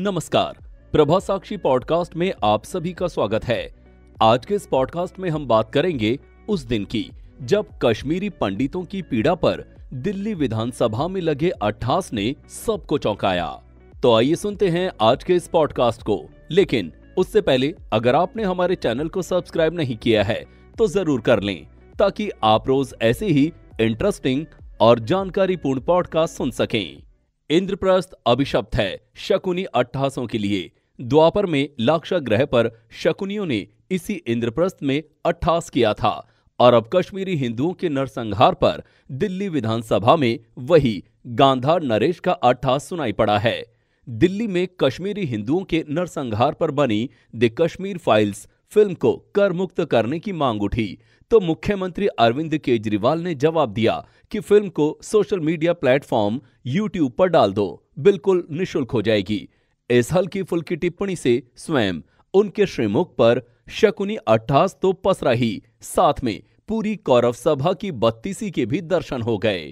नमस्कार प्रभा साक्षी पॉडकास्ट में आप सभी का स्वागत है आज के इस पॉडकास्ट में हम बात करेंगे उस दिन की जब कश्मीरी पंडितों की पीड़ा पर दिल्ली विधानसभा में लगे अट्ठास ने सबको चौंकाया तो आइए सुनते हैं आज के इस पॉडकास्ट को लेकिन उससे पहले अगर आपने हमारे चैनल को सब्सक्राइब नहीं किया है तो जरूर कर लें ताकि आप रोज ऐसे ही इंटरेस्टिंग और जानकारीपूर्ण पॉडकास्ट सुन सकें इंद्रप्रस्थ अभिशप्त है शकुनी अट्ठासों के लिए द्वापर में लाक्षा ग्रह पर शकुनियों ने इसी इंद्रप्रस्थ में अट्ठास किया था और अब कश्मीरी हिंदुओं के नरसंहार पर दिल्ली विधानसभा में वही गांधार नरेश का अट्ठास सुनाई पड़ा है दिल्ली में कश्मीरी हिंदुओं के नरसंहार पर बनी द कश्मीर फाइल्स फिल्म को कर मुक्त करने की मांग उठी तो मुख्यमंत्री अरविंद केजरीवाल ने जवाब दिया कि फिल्म को सोशल मीडिया प्लेटफॉर्म यूट्यूब पर डाल दो बिल्कुल निशुल्क हो जाएगी इस हल्की फुल्की टिप्पणी से स्वयं उनके श्रीमुख पर शकुनी अट्ठास तो पसरा ही साथ में पूरी कौरव सभा की बत्तीसी के भी दर्शन हो गए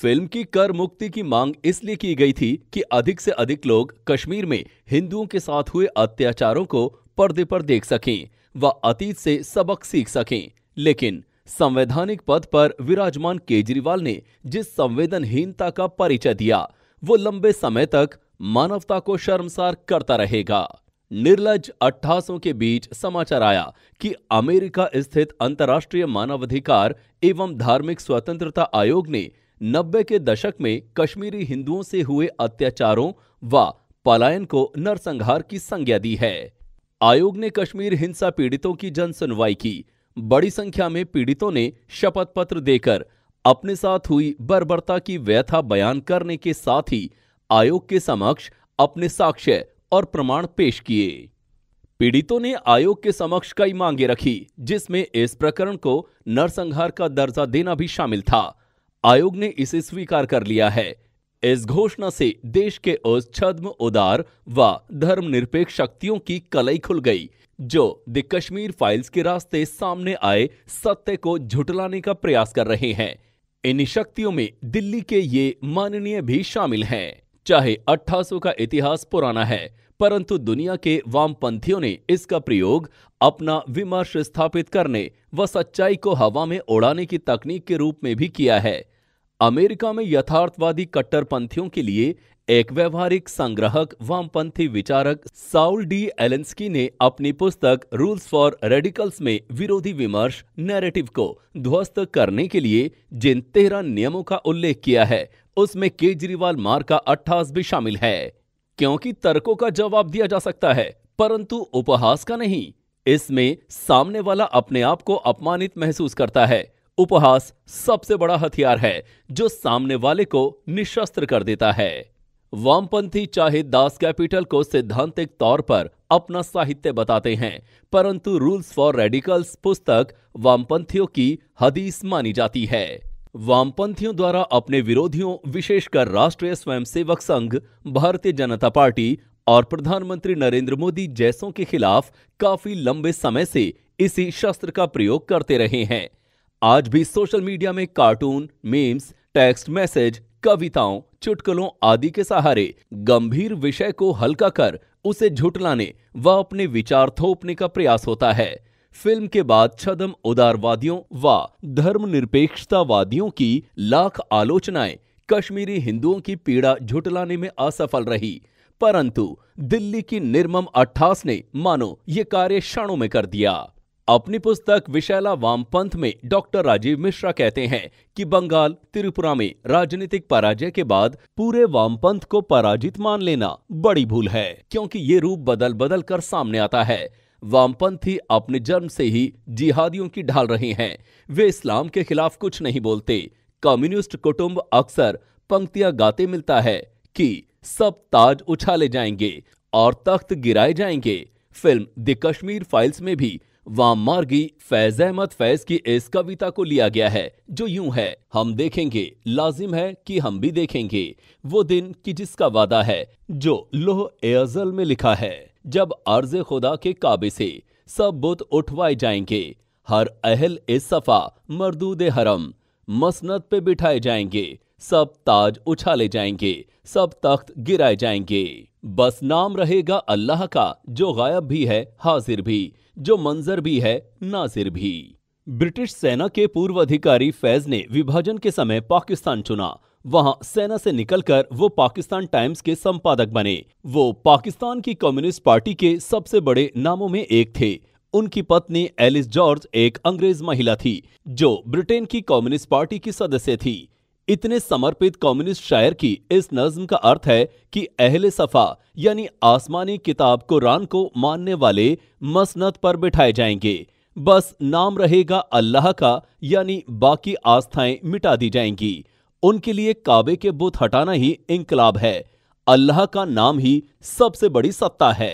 फिल्म की कर मुक्ति की मांग इसलिए की गई थी कि अधिक से अधिक लोग कश्मीर में हिंदुओं के साथ हुए अत्याचारों को पर्दे पर देख सकें व अतीत से सबक सीख सकें लेकिन संवैधानिक पद पर विराजमान केजरीवाल ने जिस संवेदनहीनता का परिचय दिया वो लंबे समय तक मानवता को शर्मसार करता रहेगा निर्लज अट्ठासों के बीच समाचार आया कि अमेरिका स्थित अंतर्राष्ट्रीय मानवाधिकार एवं धार्मिक स्वतंत्रता आयोग ने नब्बे के दशक में कश्मीरी हिंदुओं से हुए अत्याचारों व पलायन को नरसंहार की संज्ञा दी है आयोग ने कश्मीर हिंसा पीड़ितों की जन सुनवाई की बड़ी संख्या में पीड़ितों ने शपथ पत्र देकर अपने साथ हुई बर्बरता की व्यथा बयान करने के साथ ही आयोग के समक्ष अपने साक्ष्य और प्रमाण पेश किए पीड़ितों ने आयोग के समक्ष कई मांगे रखी जिसमें इस प्रकरण को नरसंहार का दर्जा देना भी शामिल था आयोग ने इसे स्वीकार कर लिया है इस घोषणा से देश के उस छद्म उदार व धर्मनिरपेक्ष शक्तियों की कलई खुल गई जो द कश्मीर फाइल्स के रास्ते सामने आए सत्य को झुटलाने का प्रयास कर रहे हैं इन शक्तियों में दिल्ली के ये माननीय भी शामिल हैं चाहे 1800 का इतिहास पुराना है परंतु दुनिया के वामपंथियों ने इसका प्रयोग अपना विमर्श स्थापित करने व सच्चाई को हवा में उड़ाने की तकनीक के रूप में भी किया है अमेरिका में यथार्थवादी कट्टरपंथियों के लिए एक व्यवहारिक संग्रहक वामपंथी विचारक साउल डी एलेंस्की ने अपनी पुस्तक रूल्स फॉर रेडिकल्स में विरोधी विमर्श नैरेटिव को ध्वस्त करने के लिए जिन तेरह नियमों का उल्लेख किया है उसमें केजरीवाल मार का अट्ठास भी शामिल है क्योंकि तर्कों का जवाब दिया जा सकता है परंतु उपहास का नहीं इसमें सामने वाला अपने आप को अपमानित महसूस करता है उपहास सबसे बड़ा हथियार है जो सामने वाले को निशस्त्र कर देता है वामपंथी चाहे दास कैपिटल को सिद्धांतिक तौर पर अपना साहित्य बताते हैं परंतु रूल्स फॉर रेडिकल्स पुस्तक वामपंथियों की हदीस मानी जाती है वामपंथियों द्वारा अपने विरोधियों विशेषकर राष्ट्रीय स्वयंसेवक संघ भारतीय जनता पार्टी और प्रधानमंत्री नरेंद्र मोदी जैसों के खिलाफ काफी लंबे समय से इसी शस्त्र का प्रयोग करते रहे हैं आज भी सोशल मीडिया में कार्टून मीम्स टेक्स्ट मैसेज कविताओं चुटकुलों आदि के सहारे गंभीर विषय को हल्का कर उसे झुटलाने व अपने विचार थोपने का प्रयास होता है फिल्म के बाद छदम उदारवादियों व धर्मनिरपेक्षतावादियों की लाख आलोचनाएं कश्मीरी हिंदुओं की पीड़ा झुटलाने में असफल रही परंतु दिल्ली की निर्मम अट्ठास ने मानो ये कार्य क्षणों में कर दिया अपनी पुस्तक विशाला वामपंथ में डॉक्टर राजीव मिश्रा कहते हैं कि बंगाल त्रिपुरा में राजनीतिक पराजय के बाद पूरे वामपंथ को पराजित मान लेना बड़ी भूल है क्योंकि ये रूप बदल बदल कर सामने आता है वामपंथी अपने जन्म से ही जिहादियों की ढाल रहे हैं वे इस्लाम के खिलाफ कुछ नहीं बोलते कम्युनिस्ट कुटुंब अक्सर पंक्तियां गाते मिलता है कि सब ताज उछाले जाएंगे और तख्त गिराए जाएंगे फिल्म द कश्मीर फाइल्स में भी मार्गी फैज अहमद फैज की इस कविता को लिया गया है जो यूं है हम देखेंगे लाजिम है कि हम भी देखेंगे वो दिन कि जिसका वादा है जो लोह एजल में लिखा है जब अर्ज खुदा के काबे से सब बुत उठवाए जाएंगे हर अहल ए सफ़ा मरदूद हरम मसनत पे बिठाए जाएंगे सब ताज उछाले जाएंगे सब तख्त गिराए जाएंगे बस नाम रहेगा अल्लाह का जो गायब भी है हाजिर भी जो मंजर भी है नासिर भी ब्रिटिश सेना के पूर्व अधिकारी फैज ने विभाजन के समय पाकिस्तान चुना वहां सेना से निकलकर वो पाकिस्तान टाइम्स के संपादक बने वो पाकिस्तान की कम्युनिस्ट पार्टी के सबसे बड़े नामों में एक थे उनकी पत्नी एलिस जॉर्ज एक अंग्रेज महिला थी जो ब्रिटेन की कम्युनिस्ट पार्टी की सदस्य थी इतने समर्पित कम्युनिस्ट शायर की इस नज्म का अर्थ है कि अहले सफ़ा यानी आसमानी किताब कुरान को मानने वाले मसनत पर बिठाए जाएंगे बस नाम रहेगा अल्लाह का यानी बाकी आस्थाएं मिटा दी जाएंगी उनके लिए काबे के बुत हटाना ही इनकलाब है अल्लाह का नाम ही सबसे बड़ी सत्ता है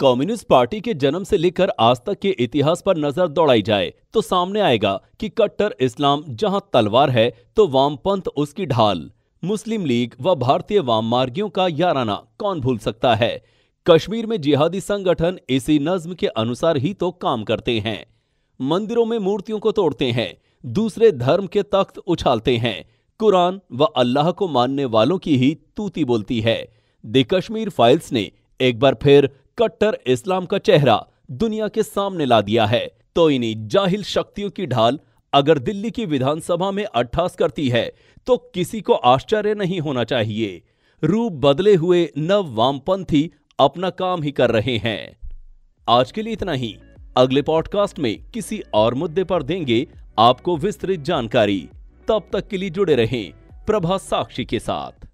कम्युनिस्ट पार्टी के जन्म से लेकर आज तक के इतिहास पर नजर दौड़ाई जाए तो सामने आएगा कि कट्टर इस्लाम जहां तलवार है तो वामपंथ उसकी ढाल मुस्लिम लीग व भारतीय मार्गियों का याराना कौन भूल सकता है कश्मीर में जिहादी संगठन इसी नज्म के अनुसार ही तो काम करते हैं मंदिरों में मूर्तियों को तोड़ते हैं दूसरे धर्म के तख्त उछालते हैं कुरान व अल्लाह को मानने वालों की ही तूती बोलती है द कश्मीर फाइल्स ने एक बार फिर कट्टर इस्लाम का चेहरा दुनिया के सामने ला दिया है तो इन्हीं जाहिल शक्तियों की ढाल अगर दिल्ली की विधानसभा में अट्ठास करती है तो किसी को आश्चर्य नहीं होना चाहिए रूप बदले हुए नव वामपंथी अपना काम ही कर रहे हैं आज के लिए इतना ही अगले पॉडकास्ट में किसी और मुद्दे पर देंगे आपको विस्तृत जानकारी तब तक के लिए जुड़े रहें प्रभा साक्षी के साथ